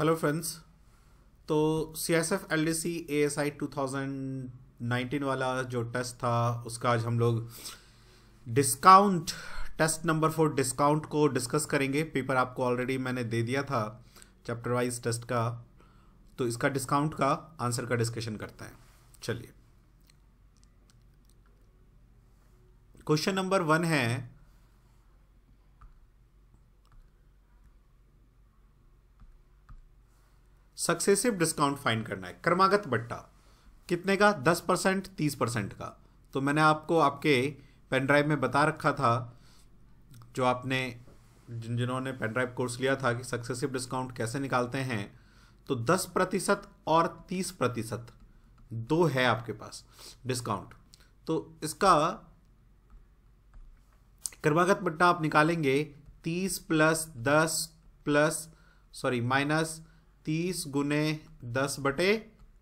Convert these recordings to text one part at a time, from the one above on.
Hello friends तो C S F L D C A S I two thousand nineteen वाला जो test था उसका आज हम लोग discount test number four discount को डिस्कस करेंगे पेपर आपको ऑलरेडी मैंने दे दिया था चैप्टर वाइज टेस्ट का तो इसका डिस्काउंट का आंसर का डिस्कशन करते हैं चलिए क्वेश्चन नंबर वन है सक्सेसिव डिस्काउंट फाइंड करना है क्रमागत बट्टा कितने का दस परसेंट तीस परसेंट का तो मैंने आपको आपके पेन ड्राइव में बता रखा था जो आपने जिन जिन्होंने पेन ड्राइव कोर्स लिया था कि सक्सेसिव डिस्काउंट कैसे निकालते हैं तो दस प्रतिशत और तीस प्रतिशत दो है आपके पास डिस्काउंट तो इसका क्रमागत बट्टा आप निकालेंगे तीस प्लस दस प्लस सॉरी माइनस तीस गुने दस बटे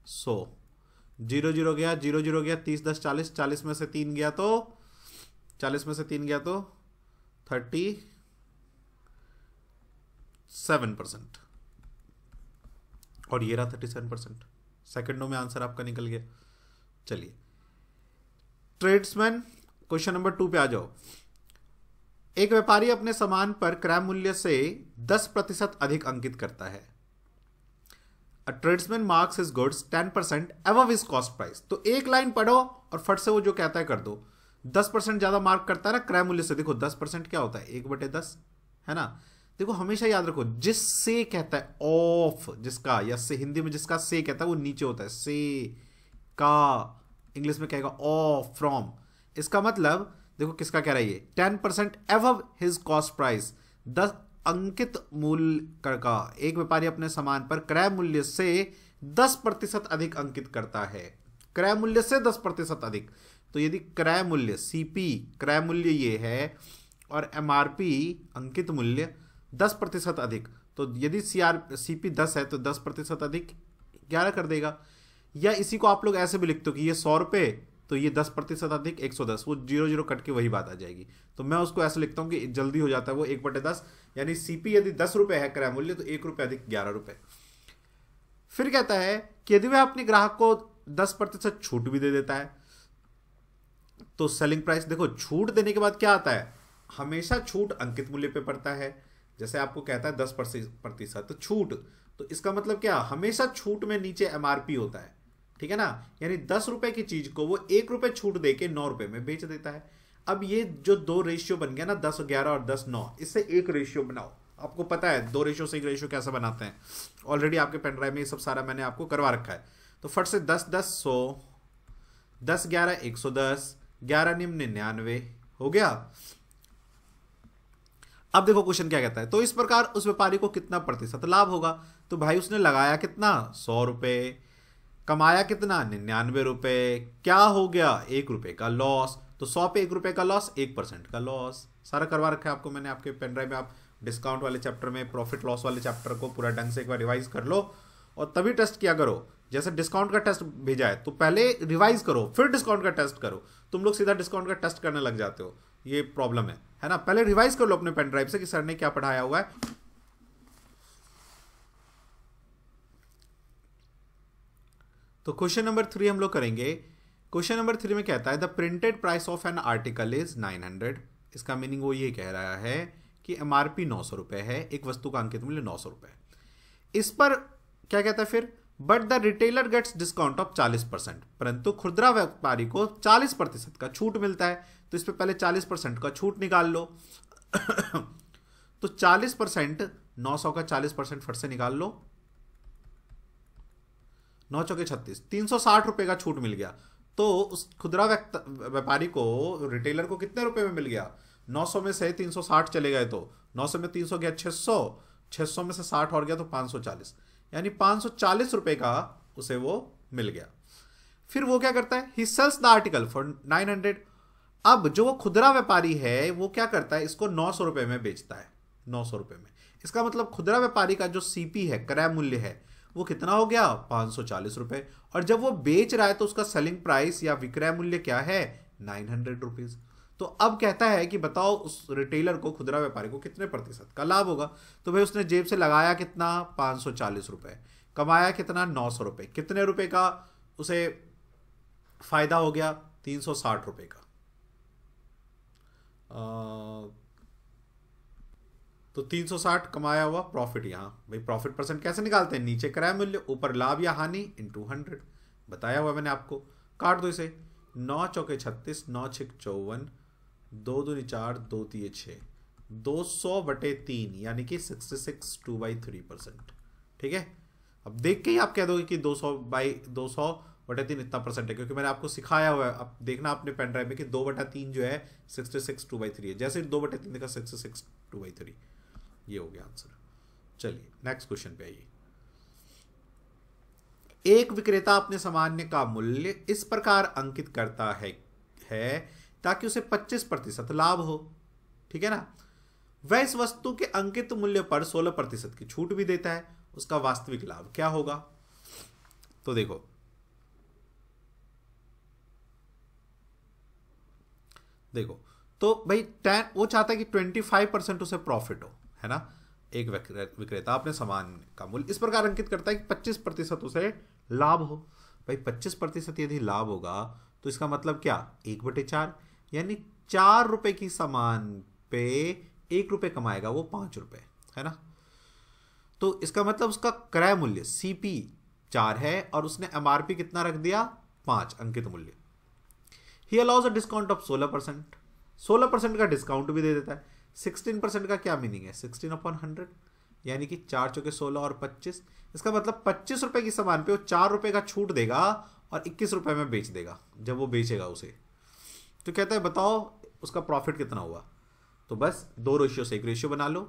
सो जीरो जीरो गया जीरो जीरो गया तीस दस चालीस चालीस में से तीन गया तो चालीस में से तीन गया तो थर्टी सेवन परसेंट और ये रहा थर्टी सेवन परसेंट सेकेंडों में आंसर आपका निकल गया चलिए ट्रेड्समैन क्वेश्चन नंबर टू पे आ जाओ एक व्यापारी अपने सामान पर क्रय मूल्य से दस प्रतिशत अधिक अंकित करता है a tradesman marks his goods ten percent above is cost price तो एक लाइन पढ़ो और फट से वो जो कहता है कर दो दस परसेंट ज्यादा मार्क करता है ना क्रय मूल्य से देखो दस परसेंट क्या होता है एक बटे दस है ना देखो हमेशा याद रखो जिससे कहता है ऑफ जिसका या से हिंदी में जिसका से कहता है वो नीचे होता है से का इंग्लिश में कहेगा ऑफ फ्रॉम इसका मतलब देखो किसका कह रहा है ये ten percent above his cost price दस अंकित मूल्य कर का एक व्यापारी अपने सामान पर क्रय मूल्य से 10 प्रतिशत अधिक अंकित करता है क्रय मूल्य से 10 प्रतिशत अधिक तो यदि क्रय मूल्य सीपी क्रय मूल्य ये है और एमआरपी अंकित मूल्य 10 प्रतिशत अधिक तो यदि सी आर सी पी दस है तो 10 प्रतिशत अधिक ग्यारह कर देगा या इसी को आप लोग ऐसे भी लिखते हो कि ये सौ रुपये तो ये दस प्रतिशत अधिक एक सौ दस वो जीरो जीरो कट के वही बात आ जाएगी तो मैं उसको ऐसा लिखता हूँ कि जल्दी हो जाता है वो एक बटे दस यानी सीपी यदि दस रुपये है क्रय मूल्य तो एक रुपये अधिक ग्यारह रुपये फिर कहता है कि यदि वह अपने ग्राहक को दस प्रतिशत छूट भी दे देता है तो सेलिंग प्राइस देखो छूट देने के बाद क्या आता है हमेशा छूट अंकित मूल्य पे पड़ता है जैसे आपको कहता है दस प्रतिशत तो छूट तो इसका मतलब क्या हमेशा छूट में नीचे एमआरपी होता है ठीक है ना यानी दस रुपए की चीज को वो एक रुपए छूट दे के नौ रुपए में बेच देता है अब ये जो दो रेशियो बन गया ना दस ग्यारह और दस नौ इससे एक रेशियो बनाओ आपको पता है दो रेशियो से एक रेशियो कैसे बनाते हैं ऑलरेडी आपके पेन ड्राइव में ये सब सारा मैंने आपको करवा रखा है तो फट से दस दस सौ दस ग्यारह एक सौ दस ग्यारह निम्न निन्यानवे हो गया अब देखो क्वेश्चन क्या कहता है तो इस प्रकार उस व्यापारी को कितना प्रतिशत लाभ होगा तो भाई उसने लगाया कितना सौ रुपए कमाया कितना निन्यानवे रुपये क्या हो गया एक रुपये का लॉस तो सौ पे एक रुपये का लॉस एक परसेंट का लॉस सारा करवा रखा है आपको मैंने आपके पेन ड्राइव में आप डिस्काउंट वाले चैप्टर में प्रॉफिट लॉस वाले चैप्टर को पूरा ढंग से एक बार रिवाइज कर लो और तभी टेस्ट किया करो जैसे डिस्काउंट का टेस्ट भेजा है तो पहले रिवाइज करो फिर डिस्काउंट का टेस्ट करो तुम लोग सीधा डिस्काउंट का टेस्ट करने लग जाते हो ये प्रॉब्लम है है ना पहले रिवाइज कर लो अपने पेन ड्राइव से कि सर ने क्या पढ़ाया हुआ है तो क्वेश्चन नंबर थ्री हम लोग करेंगे क्वेश्चन नंबर थ्री में कहता है the printed price of an article is nine hundred इसका मीनिंग वो ये कह रहा है कि एम आर पी नौ सौ रुपए है एक वस्तु का अंकित मूल्य नौ सौ रुपए इस पर क्या कहता है फिर but the retailer gets discount of 40 percent परंतु खुदरा व्यापारी को 40 प्रतिशत का छूट मिलता है तो इस पर पहले 40 परसेंट का छूट निकाल लो तो 40 परसेंट नौ का 40 परसेंट फट से निकाल लो नौ चौके छत्तीस तीन सौ साठ रुपये का छूट मिल गया तो उस खुदरा व्यापारी को रिटेलर को कितने रुपए में मिल गया 900 में से 360 चले गए तो 900 में 300 गया 600 600 में से 60 और गया तो 540 यानी 540 रुपए का उसे वो मिल गया फिर वो क्या करता है he sells the article for 900 अब जो वो खुदरा व्यापारी है वो क्या करता है इसको नौ सौ रुपये में बेचता है नौ सौ रुपये में इसका मतलब खुदरा व्यापारी का जो सीपी है क्रय मूल्य है वो कितना हो गया पाँच सौ चालीस रुपये और जब वो बेच रहा है तो उसका सेलिंग प्राइस या विक्रय मूल्य क्या है नाइन हंड्रेड रुपीज़ तो अब कहता है कि बताओ उस रिटेलर को खुदरा व्यापारी को कितने प्रतिशत का लाभ होगा तो भाई उसने जेब से लगाया कितना पाँच सौ चालीस रुपये कमाया कितना नौ सौ रुपये कितने रुपये का उसे फ़ायदा हो गया तीन सौ साठ रुपये का तो 360 कमाया हुआ प्रॉफिट यहाँ भाई प्रॉफिट परसेंट कैसे निकालते हैं नीचे क्रय मूल्य ऊपर लाभ या हानि इन टू हंड्रेड बताया हुआ मैंने आपको काट दो इसे नौ चौके छत्तीस नौ छिक चौवन दो दूनी चार दो तीय छः दो सौ बटे तीन यानी कि sixty six two by three percent ठीक है अब देख के ही आप कह दोगे कि दो सौ बाई दो सौ बटे तीन इतना परसेंट है क्योंकि मैंने आपको सिखाया हुआ है अब देखना आपने पेन ड्राइव में कि दो बटा तीन जो है sixty six two by three है जैसे दो बटे तीन देखा sixty six two by three ये हो गया आंसर चलिए नेक्स्ट क्वेश्चन पे आइए एक विक्रेता अपने सामान्य का मूल्य इस प्रकार अंकित करता है है ताकि उसे 25 प्रतिशत लाभ हो ठीक है ना वह इस वस्तु के अंकित मूल्य पर 16 प्रतिशत की छूट भी देता है उसका वास्तविक लाभ क्या होगा तो देखो देखो तो भाई टेन वो चाहता है कि 25 परसेंट उसे प्रॉफिट हो है ना एक विक्रेता अपने सामान का मूल्य इस प्रकार अंकित करता है कि 25 प्रतिशत उसे लाभ हो भाई 25 प्रतिशत यदि लाभ होगा तो इसका मतलब क्या एक बटे चार यानी चार रुपए की सामान पे एक रुपए कमाएगा वो पांच रुपए है ना तो इसका मतलब उसका क्रय मूल्य सीपी चार है और उसने एमआरपी कितना रख दिया पांच अंकित मूल्य he allows a discount of सोलह परसेंट सोलह परसेंट का डिस्काउंट भी दे देता है सिक्सटीन परसेंट का क्या मीनिंग है सिक्सटीन अपॉन हंड्रेड यानी कि चार चौके सोलह और पच्चीस इसका मतलब पच्चीस रुपए की सामान पे वो चार रुपए का छूट देगा और इक्कीस रुपए में बेच देगा जब वो बेचेगा उसे तो कहता है बताओ उसका प्रॉफिट कितना हुआ तो बस दो रेशियो से एक रेशियो बना लो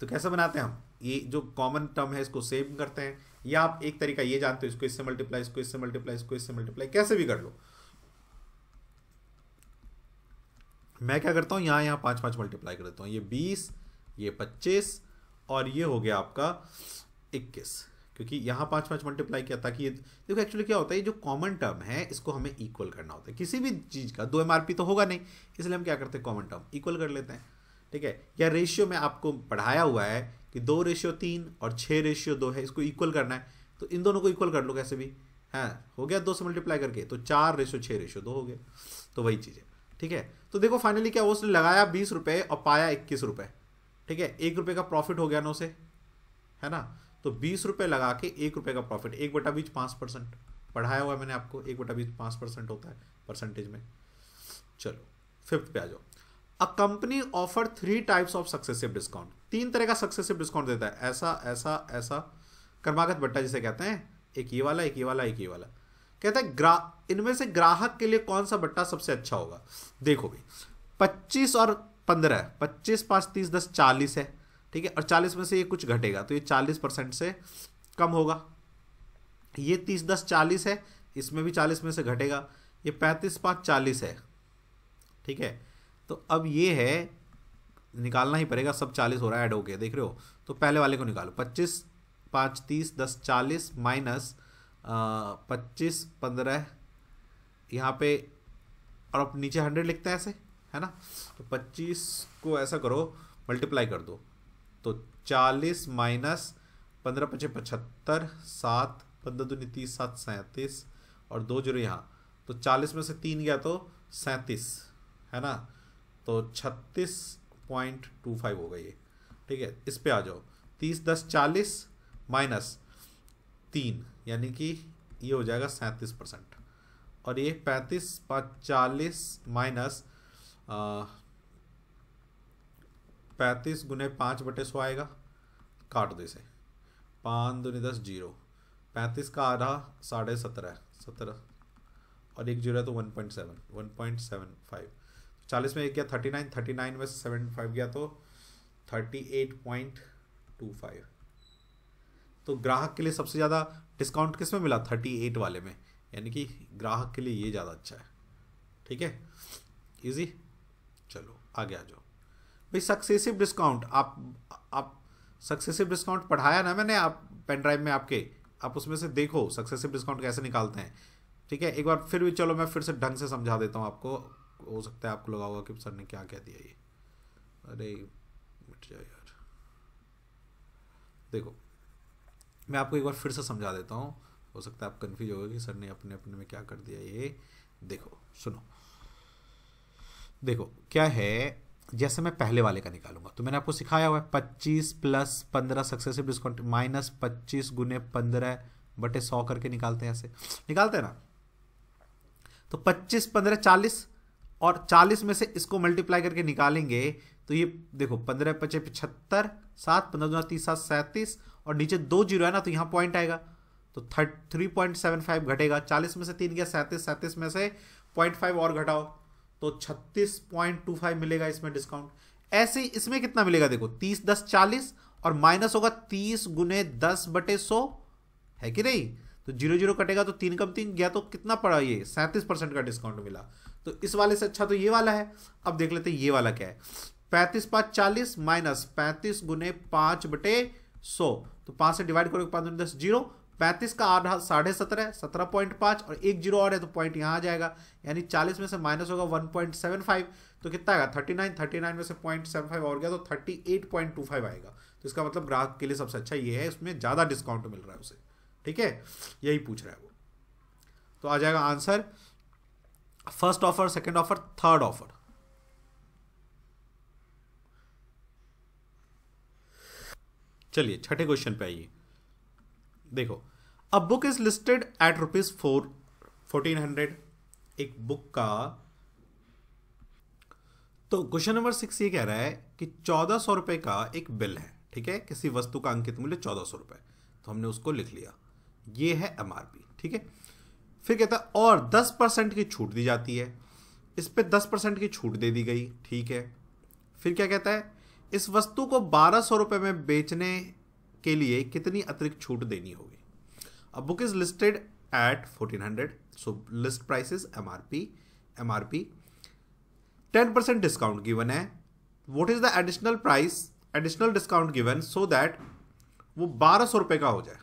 तो कैसे बनाते हैं हम ये जो कॉमन टर्म है इसको सेव करते हैं या आप एक तरीका ये जानते हो इसको इससे मल्टीप्लाई इसको इससे मल्टीप्लाई इसको इससे मल्टीप्लाई कैसे भी कर लो मैं क्या करता हूँ यहाँ यहाँ पाँच पाँच मल्टीप्लाई कर देता हूँ ये बीस ये पच्चीस और ये हो गया आपका इक्कीस क्योंकि यहाँ पाँच पाँच मल्टीप्लाई किया ताकि ये देखो एक्चुअली क्या होता है ये जो कॉमन टर्म है इसको हमें इक्वल करना होता है किसी भी चीज़ का दो एम तो होगा नहीं इसलिए हम क्या करते हैं कॉमन टर्म इक्वल कर लेते हैं ठीक है या रेशियो में आपको पढ़ाया हुआ है कि दो रेशियो तीन और छः रेशियो दो है इसको इक्वल करना है तो इन दोनों को इक्वल कर लो कैसे भी है हाँ, हो गया दो से मल्टीप्लाई करके तो चार रेशियो छः रेशियो दो हो गया तो वही चीज़ है ठीक है तो देखो फाइनली क्या उसने लगाया बीस रुपये और पाया इक्कीस रुपये ठीक है एक रुपये का प्रॉफिट हो गया ना उसे है ना तो बीस रुपये लगा के एक रुपये का प्रॉफिट एक बटा बीच पाँच परसेंट पढ़ाया हुआ है मैंने आपको एक बटा बीच पाँच परसेंट होता है परसेंटेज में चलो फिफ्थ पे आ जाओ a company offer three types of successive discount तीन तरह का सक्सेसिव डिस्काउंट देता है ऐसा ऐसा ऐसा कर्मागत बट्टा जिसे कहते हैं एक ये वाला एक ये वाला एक ये वाला कहता है ग्रा इनमें से ग्राहक के लिए कौन सा बट्टा सबसे अच्छा होगा देखो भाई पच्चीस और पंद्रह पच्चीस पाँच तीस दस चालीस है ठीक है और चालीस में से ये कुछ घटेगा तो ये चालीस परसेंट से कम होगा ये तीस दस चालीस है इसमें भी चालीस में से घटेगा ये पैंतीस पाँच चालीस है ठीक है तो अब ये है निकालना ही पड़ेगा सब चालीस हो रहा है ऐड हो गया देख रहे हो तो पहले वाले को निकालो पच्चीस पाँच तीस दस चालीस माइनस पच्चीस पंद्रह यहाँ पे और आप नीचे हंड्रेड लिखते हैं ऐसे है ना तो पच्चीस को ऐसा करो मल्टीप्लाई कर दो तो चालीस माइनस पंद्रह पचे पचहत्तर सात पंद्रह दूनी तीस सात सैंतीस और दो जीरो यहाँ तो चालीस में से तीन गया तो सैंतीस है ना तो छत्तीस पॉइंट टू फाइव होगा ये ठीक है इस पे आ जाओ तीस दस चालीस माइनस तीन यानी कि ये हो जाएगा सैंतीस परसेंट और ये पैंतीस चालीस माइनस पैंतीस गुने पाँच बटे सौ आएगा काट दो इसे पाँच दुनी दस जीरो पैंतीस का आधा साढ़े सत्रह सत्रह और एक जीरो है तो one point seven one point seven five चालीस में एक गया थर्टी नाइन थर्टी नाइन में सेवन फाइव गया तो thirty eight point two five तो ग्राहक के लिए सबसे ज़्यादा डिस्काउंट किस में मिला थर्टी एट वाले में यानी कि ग्राहक के लिए ये ज़्यादा अच्छा है ठीक है इजी चलो आगे आ जाओ भाई सक्सेसिव डिस्काउंट आप आप सक्सेसिव डिस्काउंट पढ़ाया ना मैंने आप पेन ड्राइव में आपके आप उसमें से देखो सक्सेसिव डिस्काउंट कैसे निकालते हैं ठीक है एक बार फिर भी चलो मैं फिर से ढंग से समझा देता हूँ आपको हो सकता है आपको लगा होगा कि सर ने क्या कह दिया ये अरे मिट जाए यार देखो मैं आपको एक बार फिर से समझा देता हूँ हो सकता है आप कन्फ्यूज होगा कि सर ने अपने अपने में क्या कर दिया ये देखो सुनो देखो क्या है जैसे मैं पहले वाले का निकालूंगा तो मैंने आपको सिखाया हुआ है पच्चीस प्लस पंद्रह सक्सेसिव डिस्काउंट माइनस पच्चीस गुने पंद्रह बटे सौ करके निकालते हैं ऐसे निकालते हैं ना तो पच्चीस पंद्रह चालीस और चालीस में से इसको मल्टीप्लाई करके निकालेंगे तो ये देखो पंद्रह पच्चीस पचहत्तर सात पंद्रह तीस सात सैंतीस और नीचे दो जीरो है ना तो यहाँ पॉइंट आएगा तो thirty three point seven five घटेगा चालीस में से तीन गया सैंतीस सैंतीस में से पॉइंट फाइव और घटाओ तो छत्तीस पॉइंट टू फाइव मिलेगा इसमें डिस्काउंट ऐसे इसमें कितना मिलेगा देखो तीस दस चालीस और माइनस होगा तीस गुने दस बटे सौ है कि नहीं तो जीरो जीरो कटेगा तो तीन कम तीन गया तो कितना पड़ा ये सैंतीस परसेंट का डिस्काउंट मिला तो इस वाले से अच्छा तो ये वाला है अब देख लेते हैं ये वाला क्या है पैंतीस पाँच चालीस माइनस पैंतीस गुने पाँच बटे सौ तो पांच से डिवाइड करोगे पांच दस जीरो पैंतीस का आधा साढ़े सत्रह है सत्रह पॉइंट पाँच और एक जीरो और है तो पॉइंट यहाँ आ जाएगा यानी चालीस में से माइनस होगा वन पॉइंट सेवन फाइव तो कितना आएगा थर्टी नाइन थर्टी नाइन में से पॉइंट सेवन फाइव और गया तो thirty eight point two five आएगा तो इसका मतलब ग्राहक के लिए सबसे अच्छा ये है इसमें ज़्यादा डिस्काउंट मिल रहा है उसे ठीक है यही पूछ रहा है वो तो आ जाएगा answer first offer second offer third offer चलिए छठे क्वेश्चन पे आइए देखो a book is listed at rupees four fourteen hundred एक बुक का तो क्वेश्चन नंबर सिक्स ये कह रहा है कि चौदह सौ रुपए का एक बिल है ठीक है किसी वस्तु का अंकित मूल्य चौदह सौ रुपए तो हमने उसको लिख लिया ये है एम ठीक है फिर कहता है और दस परसेंट की छूट दी जाती है इस पर दस परसेंट की छूट दे दी गई ठीक है फिर क्या कहता है इस वस्तु को बारह सौ रुपये में बेचने के लिए कितनी अतिरिक्त छूट देनी होगी a book is listed at fourteen hundred so list price is M R P M R P ten percent discount given है what is the additional price additional discount given so that वो बारह सौ रुपये का हो जाए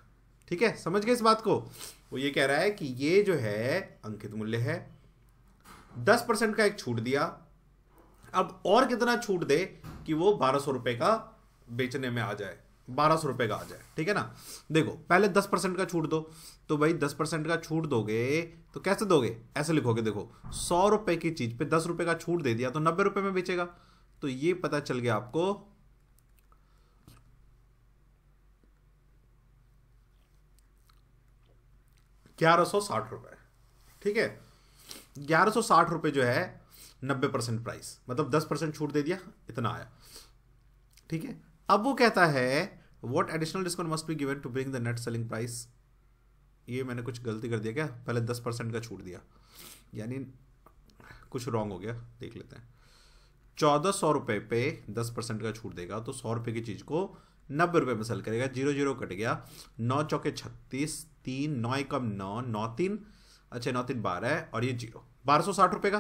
ठीक है समझ गए इस बात को वो ये कह रहा है कि ये जो है अंकित मूल्य है दस परसेंट का एक छूट दिया अब और कितना छूट दे कि वो बारह सौ रुपए का बेचने में आ जाए बारह सौ रुपए का आ जाए ठीक है ना देखो पहले दस परसेंट का छूट दो तो भाई दस परसेंट का छूट दोगे तो कैसे दोगे ऐसे लिखोगे देखो सौ रुपए की चीज़ पे दस रुपए का छूट दे दिया तो नब्बे रुपए में बेचेगा तो ये पता चल गया आपको ग्यारह सौ साठ रुपए ठीक है ग्यारह सौ साठ रुपए जो है नब्बे परसेंट प्राइस मतलब दस परसेंट छूट दे दिया इतना आया ठीक है अब वो कहता है what additional discount must be given to bring the net selling price ये मैंने कुछ गलती कर दिया क्या पहले दस परसेंट का छूट दिया यानी कुछ रॉन्ग हो गया देख लेते हैं चौदह सौ रुपये पे दस परसेंट का छूट देगा तो सौ रुपये की चीज़ को नब्बे रुपये में सेल करेगा जीरो जीरो कट गया नौ चौके छत्तीस तीन नौ एकम नौ नौ तीन अच्छा नौ तीन बारह और ये जीरो बारह सौ साठ रुपये का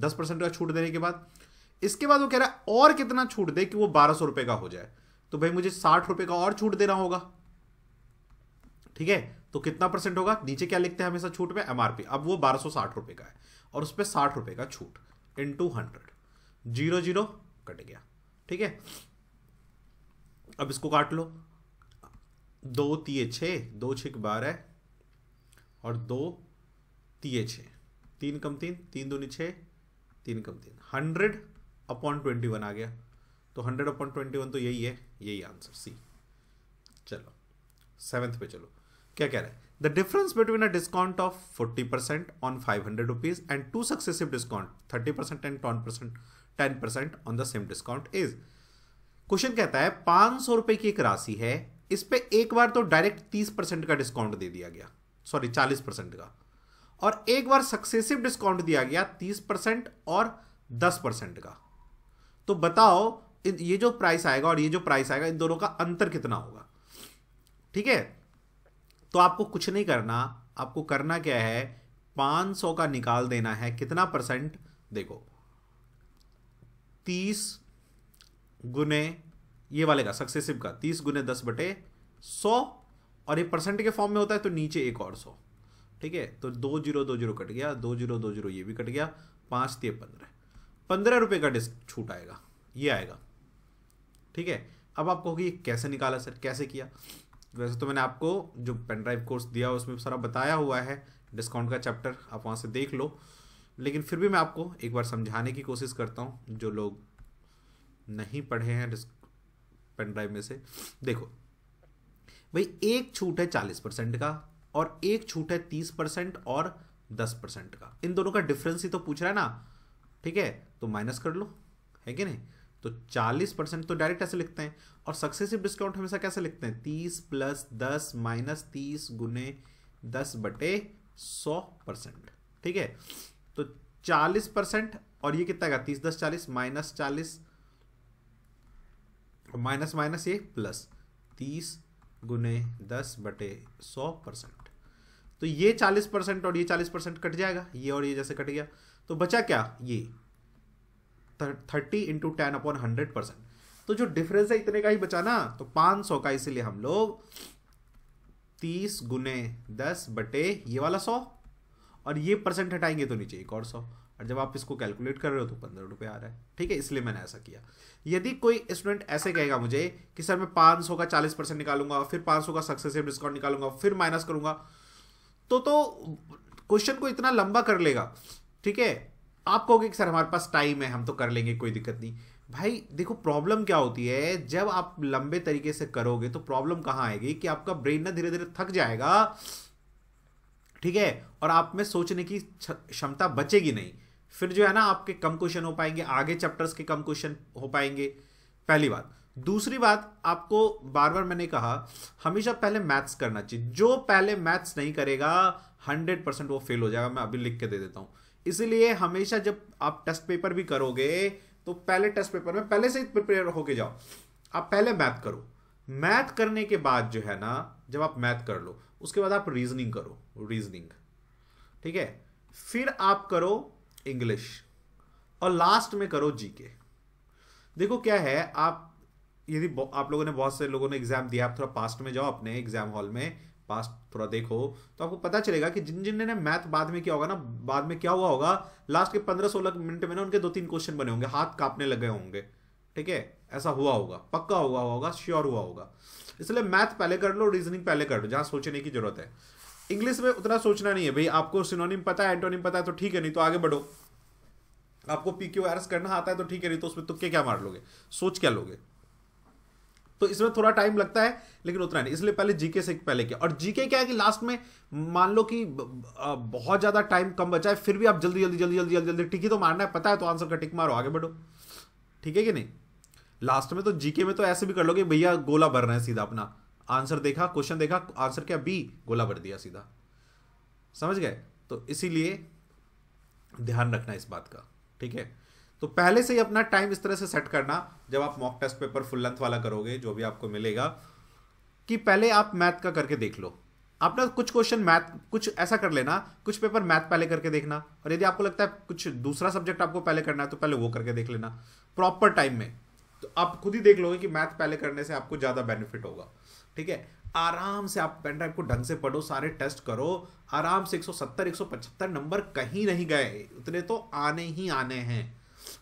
दस परसेंट का छूट देने के बाद इसके बाद वो कह रहा है और कितना छूट दे कि वो बारह सौ रुपए का हो जाए तो भाई मुझे साठ रुपए का और छूट देना होगा ठीक है तो कितना परसेंट होगा नीचे क्या लिखते हैं हमेशा छूट में एमआरपी अब वो बारह सौ साठ रुपए का है और उस पर साठ रुपए का छूट in two hundred zero zero cut गया ठीक है अब इसको काट लो दो तीय छः दो छिक बारह और दो तीय छः तीन कम तीन तीन दूनी छः तीन कम तीन हंड्रेड अपॉन ट्वेंटी वन आ गया तो हंड्रेड अपॉन ट्वेंटी वन तो यही है यही आंसर सी चलो सेवेंथ पे चलो क्या कह रहे हैं the difference between a discount of forty percent on five hundred rupees and two successive discount thirty percent and ten percent ten percent on the same discount is question कहता है पांच सौ रुपए की एक राशि है इस पर एक बार तो डायरेक्ट तीस परसेंट का डिस्काउंट दे दिया गया सॉरी चालीस परसेंट का और एक बार सक्सेसिव डिस्काउंट दिया गया तीस परसेंट और दस परसेंट का तो बताओ ये जो प्राइस आएगा और ये जो प्राइस आएगा इन दोनों का अंतर कितना होगा ठीक है तो आपको कुछ नहीं करना आपको करना क्या है 500 का निकाल देना है कितना परसेंट देखो 30 गुने ये वाले का सक्सेसिव का 30 गुने दस बटे सौ और ये परसेंट के फॉर्म में होता है तो नीचे एक और सौ ठीक है तो दो जीरो दो जीरो कट गया दो जीरो दो जीरो ये भी कट गया पाँच तीय पंद्रह पंद्रह रुपये का डिस्क छूट आएगा ये आएगा ठीक है अब आप कहोगे कैसे निकाला सर कैसे किया वैसे तो मैंने आपको जो पेन ड्राइव कोर्स दिया उसमें सारा बताया हुआ है डिस्काउंट का चैप्टर आप वहाँ से देख लो लेकिन फिर भी मैं आपको एक बार समझाने की कोशिश करता हूँ जो लोग नहीं पढ़े हैं पेन ड्राइव में से देखो भाई एक छूट है चालीस परसेंट का और एक छूट है तीस परसेंट और दस परसेंट का इन दोनों का डिफरेंस ही तो पूछ रहा है ना ठीक है तो माइनस कर लो है कि नहीं तो चालीस परसेंट तो डायरेक्ट ऐसे लिखते हैं और सक्सेसिव डिस्काउंट हमेशा कैसे लिखते हैं तीस प्लस दस माइनस तीस गुने दस बटे सौ परसेंट ठीक है तो चालीस परसेंट और ये कितना का तीस दस चालीस माइनस चालीस माइनस माइनस ये प्लस तीस गुने दस बटे सौ परसेंट तो ये चालीस परसेंट और ये चालीस परसेंट कट जाएगा ये और ये जैसे कट गया तो बचा क्या ये thirty into ten upon hundred percent तो जो डिफरेंस है इतने का ही बचा ना तो पांच सौ का इसीलिए हम लोग तीस गुने दस बटे ये वाला सौ और ये परसेंट हटाएंगे तो नीचे एक और सौ और जब आप इसको कैलकुलेट कर रहे हो तो पंद्रह रुपये आ रहा है ठीक है इसलिए मैंने ऐसा किया यदि कोई स्टूडेंट ऐसे कहेगा मुझे कि सर मैं पाँच सौ का चालीस परसेंट निकालूंगा फिर पाँच सौ का सक्सेसिव डिस्काउंट निकालूंगा फिर माइनस करूंगा तो तो क्वेश्चन को इतना लंबा कर लेगा ठीक है आप कहोगे कि सर हमारे पास टाइम है हम तो कर लेंगे कोई दिक्कत नहीं भाई देखो प्रॉब्लम क्या होती है जब आप लंबे तरीके से करोगे तो प्रॉब्लम कहाँ आएगी कि आपका ब्रेन ना धीरे धीरे थक जाएगा ठीक है और आप में सोचने की क्षमता बचेगी नहीं फिर जो है ना आपके कम क्वेश्चन हो पाएंगे आगे चैप्टर्स के कम क्वेश्चन हो पाएंगे पहली बात दूसरी बात आपको बार बार मैंने कहा हमेशा पहले मैथ्स करना चाहिए जो पहले मैथ्स नहीं करेगा हंड्रेड परसेंट वो फेल हो जाएगा मैं अभी लिख के दे देता हूँ इसलिए हमेशा जब आप टेस्ट पेपर भी करोगे तो पहले टेस्ट पेपर में पहले से ही प्रिपेयर होके जाओ आप पहले मैथ करो मैथ करने के बाद जो है ना जब आप मैथ कर लो उसके बाद आप रीजनिंग करो रीजनिंग ठीक है फिर आप करो इंग्लिश और लास्ट में करो जीके देखो क्या है आप यदि आप लोगों ने बहुत से लोगों ने एग्जाम दिया आप थोड़ा पास्ट में जाओ अपने एग्जाम हॉल में पास्ट थोड़ा देखो तो आपको पता चलेगा कि जिन जिन ने मैथ बाद में क्या होगा ना बाद में क्या हुआ होगा लास्ट के पंद्रह सोलह मिनट में ना उनके दो तीन क्वेश्चन बने होंगे हाथ कांपने लगे होंगे ठीक है ऐसा हुआ होगा पक्का हुआ होगा श्योर हुआ होगा इसलिए मैथ पहले कर लो रीजनिंग पहले कर लो जहां सोचने की जरूरत है इंग्लिश में उतना सोचना नहीं है भाई आपको सिनोनिम पता है एंटोनिम पता है तो ठीक है नहीं तो आगे बढ़ो आपको पी क्यू आर एस करना आता है तो ठीक है नहीं तो उसमें तुक्के क्या मार लोगे सोच क्या लोगे तो इसमें थोड़ा टाइम लगता है लेकिन उतना नहीं इसलिए पहले जीके से पहले किया और जीके क्या है कि लास्ट में मान लो कि बहुत ज़्यादा टाइम कम बचा है फिर भी आप जल्दी जल्दी जल्दी जल्दी जल्दी जल्दी टिकी तो मारना है पता है तो आंसर का टिक मारो आगे बढ़ो ठीक है कि नहीं लास्ट में तो जीके में तो ऐसे भी कर लो कि भैया गोला भर रहे हैं सीधा अपना आंसर देखा क्वेश्चन देखा आंसर क्या बी गोला भर दिया सीधा समझ गए तो इसीलिए ध्यान रखना इस बात का ठीक है तो पहले से ही अपना टाइम इस तरह से सेट करना जब आप mock test paper full length वाला करोगे जो भी आपको मिलेगा कि पहले आप मैथ का करके देख लो आप ना कुछ क्वेश्चन मैथ कुछ ऐसा कर लेना कुछ पेपर मैथ पहले करके देखना और यदि आपको लगता है कुछ दूसरा सब्जेक्ट आपको पहले करना है तो पहले वो करके देख लेना प्रॉपर टाइम में तो आप खुद ही देख लोगे कि मैथ पहले करने से आपको ज़्यादा बेनिफिट होगा ठीक है आराम से आप पेन ड्राइव को ढंग से पढ़ो सारे टेस्ट करो आराम से 170 175 नंबर कहीं नहीं गए उतने तो आने ही आने हैं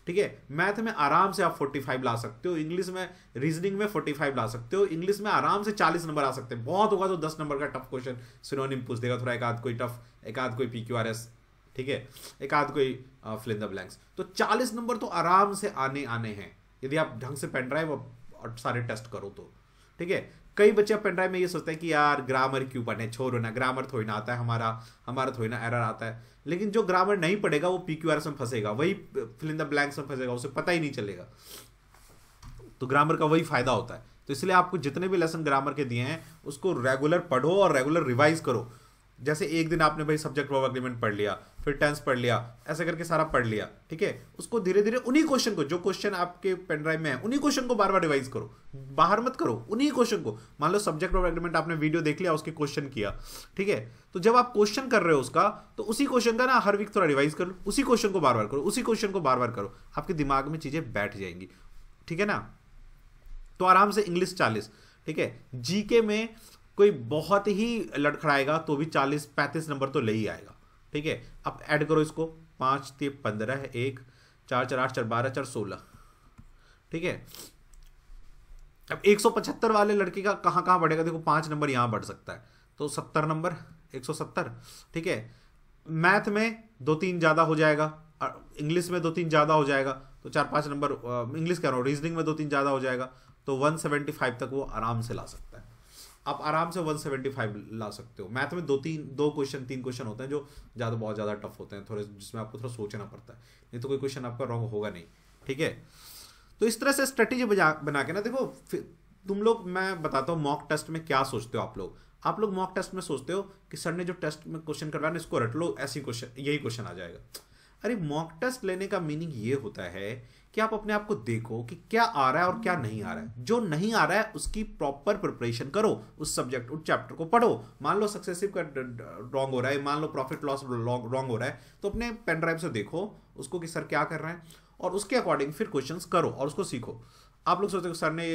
ठीक है मैथ में आराम से आप 45 ला सकते हो इंग्लिश में रीजनिंग में 45 ला सकते हो इंग्लिश में आराम से 40 नंबर आ सकते हैं बहुत होगा तो 10 नंबर का टफ क्वेश्चन सिनोनिम पूछ देगा थोड़ा एक आध कोई टफ एक आध कोई पी क्यू आर एस ठीक है एक आध कोई फिल इन द ब्लैंक्स तो 40 नंबर तो आराम से आने आने हैं यदि आप ढंग से पेन ड्राइव और सारे टेस्ट करो तो ठीक है कई बच्चे पेन ड्राइव में ये सोचते हैं कि यार ग्रामर क्यों पढ़े छोड़ो ना ग्रामर थोड़ी ना आता है हमारा हमारा थोड़ी ना एरर आता है लेकिन जो ग्रामर नहीं पढ़ेगा वो पी क्यू आर में फंसेगा वही फिल इन द ब्लैंक्स में फंसेगा उसे पता ही नहीं चलेगा तो ग्रामर का वही फायदा होता है तो इसलिए आपको जितने भी लेसन ग्रामर के दिए हैं उसको रेगुलर पढ़ो और रेगुलर रिवाइज करो जैसे एक दिन आपने भाई सब्जेक्ट वर्ब एग्रीमेंट पढ़ लिया फिर टेंस पढ़ लिया ऐसा करके सारा पढ़ लिया ठीक है उसको धीरे धीरे उन्हीं क्वेश्चन को जो क्वेश्चन आपके पेनड्राइव में है उन्हीं क्वेश्चन को बार बार रिवाइज करो बाहर मत करो उन्हीं क्वेश्चन को मान लो सब्जेक्ट ऑफ एग्रीमेंट आपने वीडियो देख लिया उसके क्वेश्चन किया ठीक है तो जब आप क्वेश्चन कर रहे हो उसका तो उसी क्वेश्चन का ना हर वीक थोड़ा रिवाइज करो उसी क्वेश्चन को बार बार करो उसी क्वेश्चन को बार बार करो आपके दिमाग में चीजें बैठ जाएंगी ठीक है ना तो आराम से इंग्लिश चालीस ठीक है जीके में कोई बहुत ही लड़खड़ाएगा तो भी चालीस पैंतीस नंबर तो ले ही आएगा ठीक है अब ऐड करो इसको पाँच ते पंद्रह एक चार चार आठ चार बारह चार सोलह ठीक है अब एक सौ पचहत्तर वाले लड़के का कहाँ कहाँ बढ़ेगा देखो पाँच नंबर यहाँ बढ़ सकता है तो सत्तर नंबर एक सौ सत्तर ठीक है मैथ में दो तीन ज़्यादा हो जाएगा इंग्लिश में दो तीन ज़्यादा हो जाएगा तो चार पाँच नंबर इंग्लिश कह रहा हूँ रीजनिंग में दो तीन ज़्यादा हो जाएगा तो वन सेवेंटी फाइव तक वो आराम से ला सकता आप आराम से 175 ला सकते हो मैथ में दो तीन दो क्वेश्चन तीन क्वेश्चन होते हैं जो ज़्यादा बहुत ज़्यादा टफ होते हैं थोड़े जिसमें आपको थोड़ा सोचना पड़ता है नहीं तो कोई क्वेश्चन आपका रॉन्ग होगा नहीं ठीक है तो इस तरह से स्ट्रेटेजी बना के ना देखो तुम लोग मैं बताता हूँ मॉक टेस्ट में क्या सोचते हो आप लोग आप लोग मॉक टेस्ट में सोचते हो कि सर ने जो टेस्ट में क्वेश्चन करवाया ना इसको रट लो ऐसी क्वेश्चन यही क्वेश्चन आ जाएगा अरे मॉक टेस्ट लेने का मीनिंग ये होता है कि आप अपने आप को देखो कि क्या आ रहा है और क्या नहीं आ रहा है जो नहीं आ रहा है उसकी प्रॉपर प्रिपरेशन करो उस सब्जेक्ट उस चैप्टर को पढ़ो मान लो सक्सेसिव का रॉन्ग हो रहा है मान लो प्रॉफिट लॉस रॉन्ग हो रहा है तो अपने पेन ड्राइव से देखो उसको कि सर क्या कर रहे हैं और उसके अकॉर्डिंग फिर क्वेश्चन करो और उसको सीखो आप लोग सोचते हो सर ने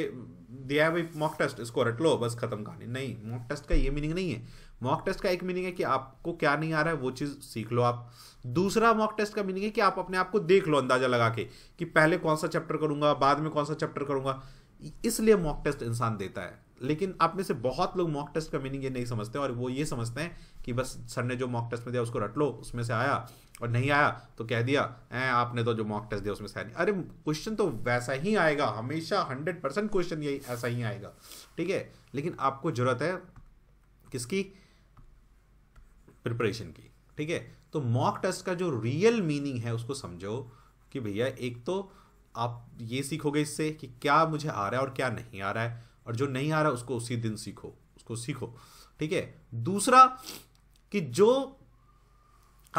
दिया है भाई मॉक टेस्ट इसको रट लो बस खत्म कहानी नहीं मॉक टेस्ट का ये मीनिंग नहीं है मॉक टेस्ट का एक मीनिंग है कि आपको क्या नहीं आ रहा है वो चीज़ सीख लो आप दूसरा मॉक टेस्ट का मीनिंग है कि आप अपने आप को देख लो अंदाजा लगा के कि पहले कौन सा चैप्टर करूंगा बाद में कौन सा चैप्टर करूंगा इसलिए मॉक टेस्ट इंसान देता है लेकिन आप में से बहुत लोग मॉक टेस्ट का मीनिंग ये नहीं समझते और वो ये समझते हैं कि बस सर ने जो मॉक टेस्ट में दिया उसको रट लो उसमें से आया और नहीं आया तो कह दिया ए, आपने तो जो मॉक टेस्ट दिया उसमें से आया नहीं अरे क्वेश्चन तो वैसा ही आएगा हमेशा हंड्रेड परसेंट क्वेश्चन यही ऐसा ही आएगा ठीक है लेकिन आपको जरूरत है किसकी प्रिपरेशन की ठीक है तो मॉक टेस्ट का जो रियल मीनिंग है उसको समझो कि भैया एक तो आप ये सीखोगे इससे कि क्या मुझे आ रहा है और क्या नहीं आ रहा है और जो नहीं आ रहा उसको उसी दिन सीखो उसको सीखो ठीक है दूसरा कि जो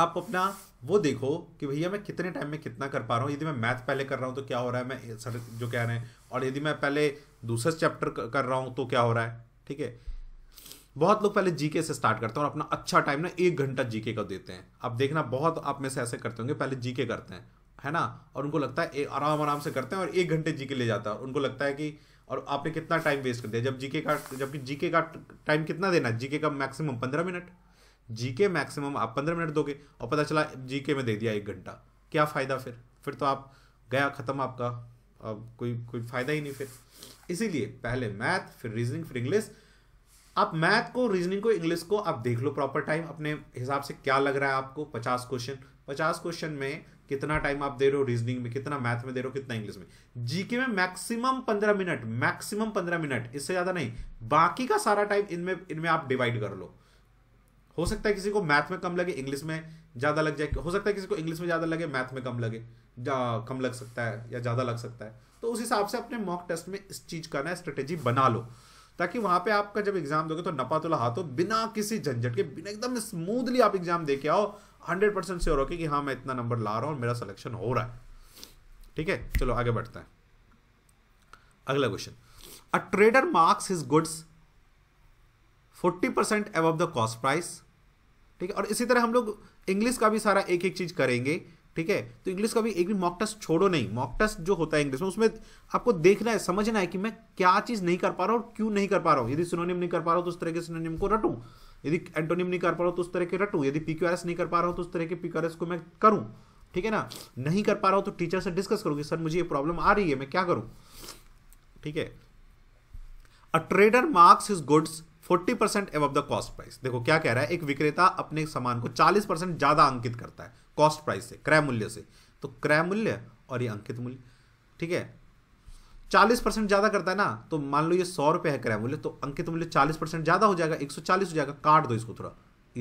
आप अपना वो देखो कि भैया मैं कितने टाइम में कितना कर पा रहा हूँ यदि मैं मैथ पहले कर रहा हूँ तो क्या हो रहा है मैं सर जो कह रहे हैं और यदि मैं पहले दूसरा चैप्टर कर रहा हूँ तो क्या हो रहा है ठीक है बहुत लोग पहले जीके से स्टार्ट करते हैं और अपना अच्छा टाइम ना एक घंटा जीके का देते हैं आप देखना बहुत आप में से ऐसे करते होंगे पहले जीके करते हैं है ना और उनको लगता है आराम आराम से करते हैं और एक घंटे जीके ले जाता है उनको लगता है कि और आपने कितना टाइम वेस्ट कर दिया जब जीके का जबकि जीके का टाइम कितना देना है जीके का मैक्सिमम पंद्रह मिनट जीके मैक्सिमम आप पंद्रह मिनट दोगे और पता चला जीके में दे दिया एक घंटा क्या फ़ायदा फिर फिर तो आप गया ख़त्म आपका अब कोई कोई फ़ायदा ही नहीं फिर इसीलिए पहले मैथ फिर रीजनिंग फिर इंग्लिश आप मैथ को रीजनिंग को इंग्लिश को आप देख लो प्रॉपर टाइम अपने हिसाब से क्या लग रहा है आपको पचास क्वेश्चन पचास क्वेश्चन में कितना टाइम आप दे रहे हो रीजनिंग में कितना मैथ में दे रहे हो कितना इंग्लिश में जीके में मैक्सिमम पंद्रह मिनट मैक्सिमम पंद्रह मिनट इससे ज्यादा नहीं बाकी का सारा टाइम इनमें इनमें आप डिवाइड कर लो हो सकता है किसी को मैथ में कम लगे इंग्लिश में ज़्यादा लग जाए हो सकता है किसी को इंग्लिश में ज़्यादा लगे मैथ में कम लगे कम लग सकता है या ज़्यादा लग सकता है तो उस हिसाब से अपने मॉक टेस्ट में इस चीज़ का ना स्ट्रेटेजी बना लो ताकि वहां पे आपका जब एग्जाम दोगे तो नपा तुला हाथों बिना किसी झंझट के बिना एकदम स्मूथली आप एग्जाम दे के आओ हंड्रेड परसेंट से और कि हाँ मैं इतना नंबर ला रहा हूं मेरा सिलेक्शन हो रहा है ठीक है चलो आगे बढ़ते हैं अगला question a trader marks his goods forty percent the cost price ठीक है और इसी तरह हम लोग इंग्लिश का भी सारा एक एक चीज करेंगे ठीक है तो इंग्लिश का भी एक भी मॉक टेस्ट छोड़ो नहीं मॉक टेस्ट जो होता है इंग्लिश में उसमें आपको देखना है समझना है कि मैं क्या चीज़ नहीं कर पा रहा हूं और क्यों नहीं कर पा रहा हूं यदि सिनोनिम नहीं कर पा रहा हूं तो उस तरह के सिनोनिम को रटू यदि एंटोनिम नहीं कर पा रहा हूं तो उस तरह के रटू यदि पी नहीं कर पा रहा हूं तो उस तरह के पी को मैं करूं ठीक है ना नहीं कर पा रहा हूं तो टीचर से डिस्कस करूं कि सर मुझे ये प्रॉब्लम आ रही है मैं क्या करूं ठीक है a trader marks his goods 40 percent above the cost price देखो क्या कह रहा है एक विक्रेता अपने सामान को 40 ज्यादा अंकित करता है कॉस्ट प्राइस से क्रय मूल्य से तो क्रय मूल्य और ये अंकित मूल्य ठीक है चालीस परसेंट ज़्यादा करता है ना तो मान लो ये सौ रुपये है क्रय मूल्य तो अंकित मूल्य चालीस परसेंट ज़्यादा हो जाएगा एक सौ चालीस हो जाएगा काट दो इसको थोड़ा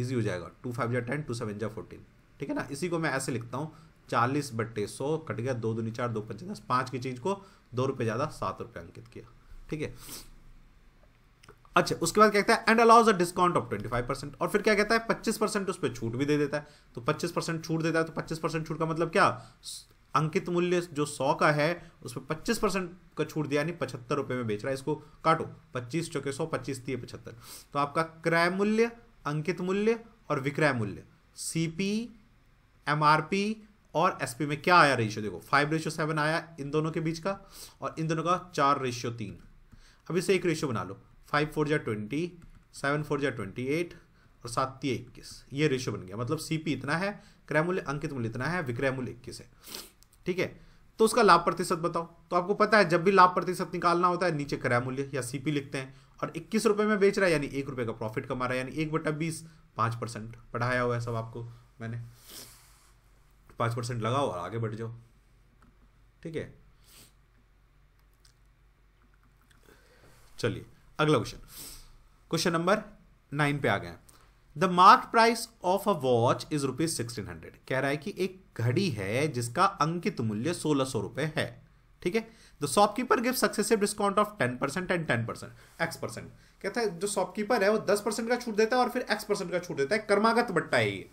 इजी हो जाएगा टू फाइव जा टेन टू सेवन जा फोर्टीन ठीक है ना इसी को मैं ऐसे लिखता हूँ चालीस बट्टे सौ कट गया दो दूनी चार दो पंच दस पाँच की चीज़ को दो रुपये ज़्यादा सात रुपये अंकित किया ठीक है अच्छा उसके बाद क्या कहता है and allows a discount of twenty five percent और फिर क्या कहता है पच्चीस परसेंट उस पर छूट भी दे देता है तो पच्चीस परसेंट छूट देता है तो पच्चीस परसेंट छूट का मतलब क्या अंकित मूल्य जो सौ का है उस पर पच्चीस परसेंट का छूट दिया यानी पचहत्तर रुपये में बेच रहा है इसको काटो पच्चीस चौके सौ पच्चीस तीय पचहत्तर तो आपका क्रय मूल्य अंकित मूल्य और विक्रय मूल्य C P M R P और एस पी में क्या आया रेशियो देखो फाइव रेशियो सेवन आया इन दोनों के बीच का और इन दोनों का चार रेशियो तीन अब इसे एक रेशियो बना लो फाइव फोर जै ट्वेंटी सेवन फोर जै ट्वेंटी एट और सात ये इक्कीस ये रेशो बन गया मतलब सीपी इतना है क्रय मूल्य अंकित मूल्य इतना है विक्रय मूल्य इक्कीस है ठीक है तो उसका लाभ प्रतिशत बताओ तो आपको पता है जब भी लाभ प्रतिशत निकालना होता है नीचे क्रय मूल्य या सीपी लिखते हैं और इक्कीस रुपये में बेच रहा है यानी एक रुपये का प्रॉफिट कमा रहा है यानी एक बटा बीस पाँच परसेंट पढ़ाया हुआ है सब आपको मैंने पाँच परसेंट लगाओ और आगे बढ़ जाओ ठीक है चलिए अगला क्वेश्चन क्वेश्चन नंबर नाइन पे आ गए the mark price of a watch is rupees sixteen hundred कह रहा है कि एक घड़ी है जिसका अंकित मूल्य सोलह सौ रुपए है ठीक है the shopkeeper give successive discount of ten percent and ten percent X percent कहता है जो शॉपकीपर है वो दस परसेंट का छूट देता है और फिर एक्स परसेंट का छूट देता है कर्मागत बट्टा है ये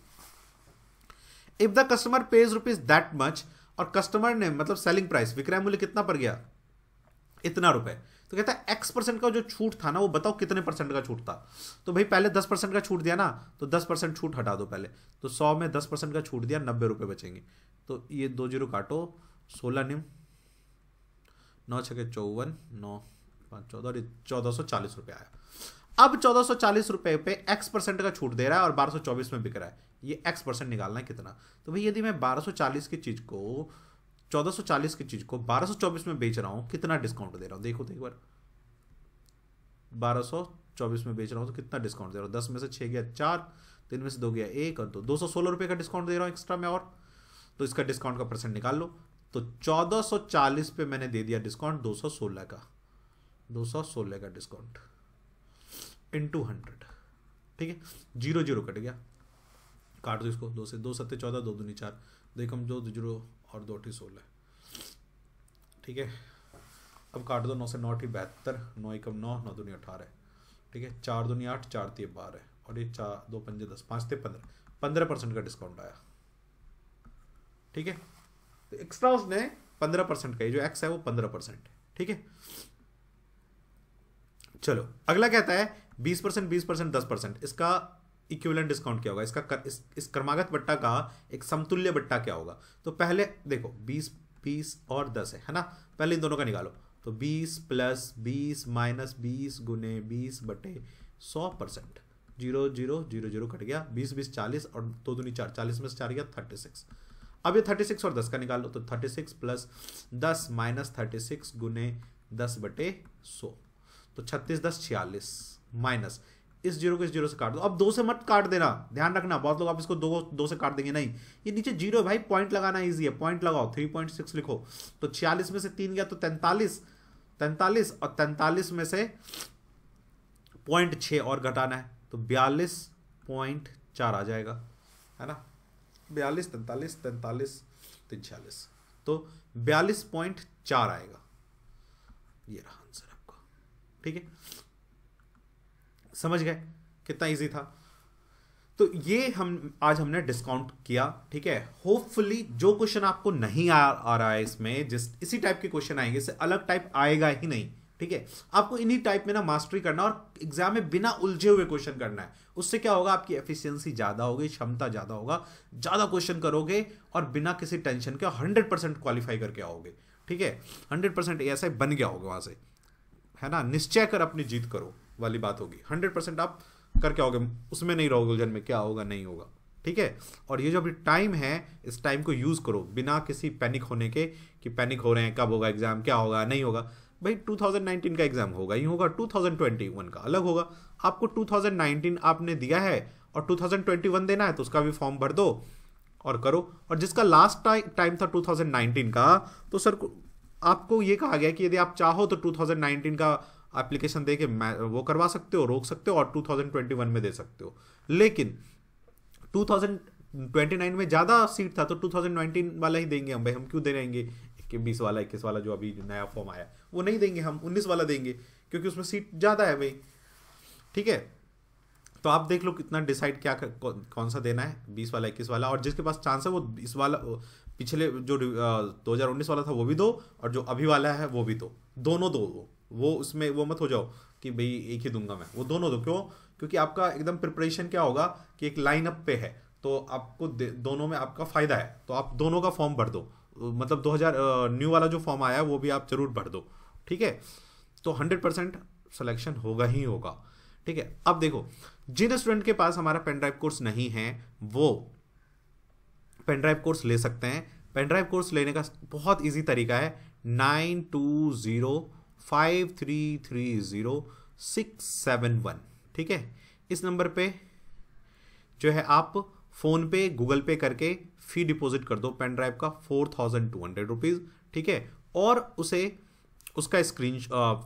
if the customer pays rupees that much और कस्टमर ने मतलब सेलिंग प्राइस विक्रय मूल्य कितना पर गया इतना रुपए तो कहता है एक्स परसेंट का जो छूट था ना वो बताओ कितने परसेंट का छूट था तो भाई पहले दस परसेंट का छूट दिया ना तो दस परसेंट छूट हटा दो पहले तो सौ में दस परसेंट का छूट दिया नब्बे रुपये बचेंगे तो ये दो जीरो काटो सोलह निम नौ छके चौवन नौ पाँच चौदह और चौदह सौ चालीस रुपये आया अब चौदह सौ चालीस रुपये पे एक्स परसेंट का छूट दे रहा है और बारह सौ चौबीस में बिक रहा है ये एक्स परसेंट निकालना है कितना तो भाई यदि मैं बारह सौ चालीस की चीज़ को 1440 की चीज को 1224 में बेच रहा हूं कितना डिस्काउंट दे रहा हूं देखो तो एक बार 1224 में बेच रहा हूं तो कितना डिस्काउंट दे रहा हूं दस में से छः गया चार तीन में से दो गया एक और दो दो सौ सोलह रुपये का डिस्काउंट दे रहा हूँ एक्स्ट्रा में और तो इसका डिस्काउंट का परसेंट निकाल लो तो 1440 पे मैंने दे दिया डिस्काउंट 216 का 216 का डिस्काउंट इन टू हंड्रेड ठीक है जीरो जीरो कट गया काट दो इसको दो से दो सत्ते चौदह दो दूनी चार देखो हम दो जीरो और दो सोलह ठीक है अब काट दो नौ से नौ बहत्तर नौ एकम नौ नौ दुनिया अठारह ठीक है चार दुनिया आठ चार तीय बारह और ये चार दो पंजे दस पाँच थे पंद्रह पंद्रह परसेंट का डिस्काउंट आया ठीक है तो एक्स्ट्रा उसने पंद्रह परसेंट का जो एक्स है वो पंद्रह परसेंट ठीक है चलो अगला कहता है बीस परसेंट बीस परसेंट दस परसेंट इसका इक्विवेलेंट डिस्काउंट क्या होगा इसका कर, इस, इस क्रमागत बट्टा का एक समतुल्य बट्टा क्या होगा तो पहले देखो बीस बीस और दस है है ना पहले इन दोनों का निकालो तो बीस प्लस बीस माइनस बीस गुने बीस बटे सौ percent zero zero zero zero cut गया बीस बीस चालीस और दो दूनी चार चालीस में से चार गया थर्टी सिक्स अब ये थर्टी सिक्स और दस का निकालो तो थर्टी सिक्स प्लस दस माइनस थर्टी सिक्स गुने दस बटे सौ तो छत्तीस दस छियालीस माइनस इस जीरो को इस जीरो से काट दो अब दो से मत काट देना ध्यान रखना बहुत लोग आप इसको दो दो से काट देंगे नहीं ये नीचे जीरो है भाई पॉइंट लगाना इजी है पॉइंट लगाओ थ्री पॉइंट सिक्स लिखो तो छियालीस में से तीन गया तो तैंतालीस तैंतालीस और तैंतालीस में से पॉइंट छः और घटाना है तो बयालीस पॉइंट चार आ जाएगा है ना बयालीस तैंतालीस तैंतालीस तीन छियालीस तो बयालीस पॉइंट चार आएगा ये रहा आंसर आपका ठीक है समझ गए कितना ईजी था तो ये हम आज हमने डिस्काउंट किया ठीक है होपफुली जो क्वेश्चन आपको नहीं आ, आ रहा है इसमें जिस इसी टाइप के क्वेश्चन आएंगे इससे अलग टाइप आएगा ही नहीं ठीक है आपको इन्हीं टाइप में ना मास्टरी करना और एग्जाम में बिना उलझे हुए क्वेश्चन करना है उससे क्या होगा आपकी एफिशिएंसी ज़्यादा होगी क्षमता ज़्यादा होगा ज़्यादा क्वेश्चन करोगे और बिना किसी टेंशन के हंड्रेड परसेंट क्वालिफाई करके आओगे ठीक है हंड्रेड परसेंट बन गया होगा वहां से है ना निश्चय कर अपनी जीत करो वाली बात होगी हंड्रेड परसेंट आप करके आओगे उसमें नहीं रहोगे उलझन में क्या होगा नहीं होगा ठीक है और ये जो अभी टाइम है इस टाइम को यूज़ करो बिना किसी पैनिक होने के कि पैनिक हो रहे हैं कब होगा एग्ज़ाम क्या होगा नहीं होगा भाई 2019 का एग्ज़ाम होगा ही होगा 2021 का अलग होगा आपको 2019 आपने दिया है और 2021 देना है तो उसका भी फॉर्म भर दो और करो और जिसका लास्ट टाइम था 2019 का तो सर आपको ये कहा गया कि यदि आप चाहो तो 2019 का एप्लीकेशन दे के वो करवा सकते हो रोक सकते हो और 2021 में दे सकते हो लेकिन 2029 में ज़्यादा सीट था तो 2019 वाला ही देंगे हम भाई हम क्यों दे रहेंगे बीस वाला इक्कीस वाला जो अभी नया फॉर्म आया वो नहीं देंगे हम उन्नीस वाला देंगे क्योंकि उसमें सीट ज़्यादा है भाई ठीक है तो आप देख लो कितना डिसाइड क्या कौन सा देना है बीस वाला इक्कीस वाला और जिसके पास चांस है वो इस वाला पिछले जो दो हज़ार उन्नीस वाला था वो भी दो और जो अभी वाला है वो भी दो दोनों दो वो वो उसमें वो मत हो जाओ कि भाई एक ही दूंगा मैं वो दोनों दो क्यों क्योंकि आपका एकदम प्रिपरेशन क्या होगा कि एक लाइनअप पे है तो आपको दोनों में आपका फ़ायदा है तो आप दोनों का फॉर्म भर दो मतलब 2000 न्यू वाला जो फॉर्म आया है वो भी आप ज़रूर भर दो ठीक है तो हंड्रेड परसेंट सलेक्शन होगा ही होगा ठीक है अब देखो जिन स्टूडेंट के पास हमारा पेनड्राइव कोर्स नहीं है वो पेनड्राइव कोर्स ले सकते हैं पेनड्राइव कोर्स लेने का बहुत ईजी तरीका है nine two zero five three three zero six seven one ठीक है इस नंबर पे जो है आप फ़ोन पे गूगल पे करके फ़ी डिपॉजिट कर दो पेन ड्राइव का four thousand two hundred rupees ठीक है और उसे उसका स्क्रीन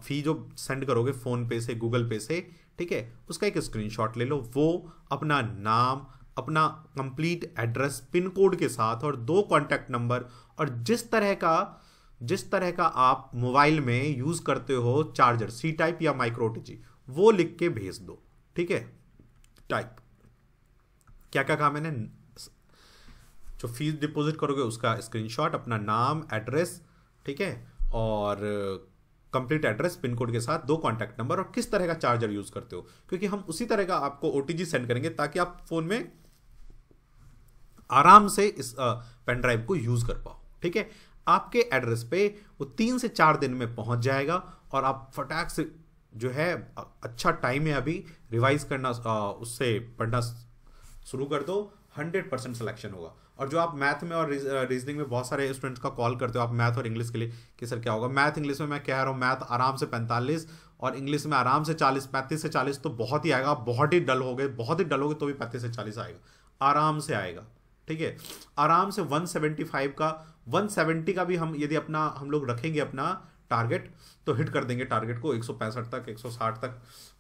फ़ी जो सेंड करोगे फ़ोन पे से गूगल पे से ठीक है उसका एक स्क्रीनशॉट ले लो वो अपना नाम अपना कंप्लीट एड्रेस पिन कोड के साथ और दो कॉन्टैक्ट नंबर और जिस तरह का जिस तरह का आप मोबाइल में यूज़ करते हो चार्जर सी टाइप या माइक्रोटीजी वो लिख के भेज दो ठीक है टाइप क्या क्या कहा मैंने जो फीस डिपॉजिट करोगे उसका स्क्रीनशॉट अपना नाम एड्रेस ठीक है और कंप्लीट एड्रेस पिन कोड के साथ दो कॉन्टैक्ट नंबर और किस तरह का चार्जर यूज़ करते हो क्योंकि हम उसी तरह का आपको ओ सेंड करेंगे ताकि आप फ़ोन में आराम से इस पेन ड्राइव को यूज़ कर पाओ ठीक है आपके एड्रेस पे वो तीन से चार दिन में पहुंच जाएगा और आप फटाक से जो है अच्छा टाइम है अभी रिवाइज करना उससे पढ़ना शुरू कर दो हंड्रेड परसेंट सिलेक्शन होगा और जो आप मैथ में और रीजनिंग में बहुत सारे स्टूडेंट्स का कॉल करते हो आप मैथ और इंग्लिश के लिए कि सर क्या होगा मैथ इंग्लिश में मैं कह रहा हूँ मैथ आराम से पैंतालीस और इंग्लिश में आराम से चालीस पैंतीस से चालीस तो बहुत ही आएगा बहुत ही डल हो गए बहुत ही डल हो गए तो भी पैंतीस से चालीस आएगा आराम से आएगा ठीक है आराम से 175 का 170 का भी हम यदि अपना हम लोग रखेंगे अपना टारगेट तो हिट कर देंगे टारगेट को एक तक 160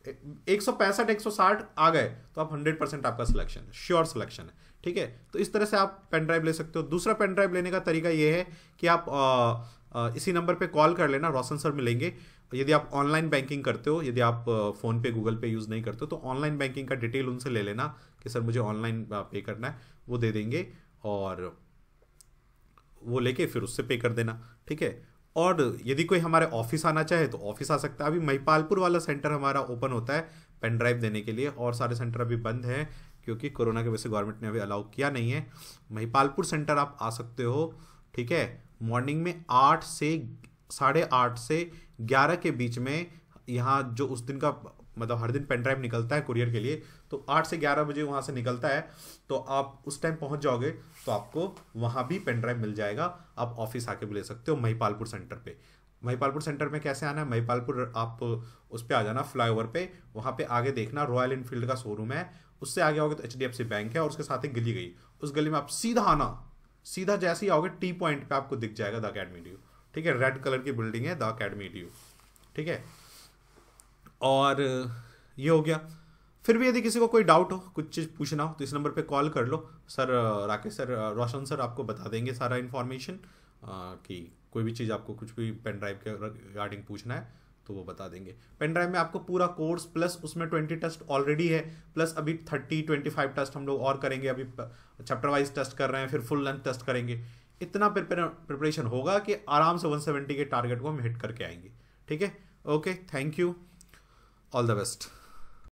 तक एक सौ पैंसठ आ गए तो आप 100 परसेंट आपका सिलेक्शन है श्योर सिलेक्शन है ठीक है तो इस तरह से आप पेन ड्राइव ले सकते हो दूसरा पेन ड्राइव लेने का तरीका ये है कि आप आ, आ, इसी नंबर पे कॉल कर लेना रोशन सर मिलेंगे यदि आप ऑनलाइन बैंकिंग करते हो यदि आप फ़ोन पे गूगल पे यूज़ नहीं करते हो तो ऑनलाइन बैंकिंग का डिटेल उनसे ले लेना कि सर मुझे ऑनलाइन पे करना है वो दे देंगे और वो लेके फिर उससे पे कर देना ठीक है और यदि कोई हमारे ऑफिस आना चाहे तो ऑफिस आ सकता है अभी महिपालपुर वाला सेंटर हमारा ओपन होता है पेन ड्राइव देने के लिए और सारे सेंटर अभी बंद हैं क्योंकि कोरोना की वजह से गवर्नमेंट ने अभी अलाउ किया नहीं है महिपालपुर सेंटर आप आ सकते हो ठीक है मॉर्निंग में आठ से साढ़े आठ से ग्यारह के बीच में यहाँ जो उस दिन का मतलब हर दिन पेन ड्राइव निकलता है कुरियर के लिए तो आठ से ग्यारह बजे वहाँ से निकलता है तो आप उस टाइम पहुँच जाओगे तो आपको वहाँ भी पेन ड्राइव मिल जाएगा आप ऑफिस आके भी ले सकते हो महिपालपुर सेंटर पे महिपालपुर सेंटर में कैसे आना है महिपालपुर आप उस पर आ जाना फ्लाईओवर पे वहाँ पे आगे देखना रॉयल इनफील्ड का शोरूम है उससे आगे आओगे तो एच बैंक है और उसके साथ एक गली गई उस गली में आप सीधा आना सीधा जैसे ही आओगे टी पॉइंट पे आपको दिख जाएगा द अकेडमी ड्यू ठीक है रेड कलर की बिल्डिंग है द अकेडमी ड्यू ठीक है और ये हो गया फिर भी यदि किसी को कोई डाउट हो कुछ चीज़ पूछना हो तो इस नंबर पे कॉल कर लो sir Rakesh sir Roshan sir आपको बता देंगे सारा इन्फॉर्मेशन कि कोई भी चीज़ आपको कुछ भी पेन ड्राइव के रिगार्डिंग पूछना है तो वो बता देंगे पेन ड्राइव में आपको पूरा कोर्स प्लस उसमें ट्वेंटी टेस्ट ऑलरेडी है प्लस अभी थर्टी ट्वेंटी फाइव टेस्ट हम लोग और करेंगे अभी चैप्टर वाइज टेस्ट कर रहे हैं फिर फुल लेंथ टेस्ट करेंगे इतना प्रिपरेशन होगा कि आराम से वन सेवेंटी के टारगेट को हम हिट करके आएंगे ठीक है okay thank you All the best.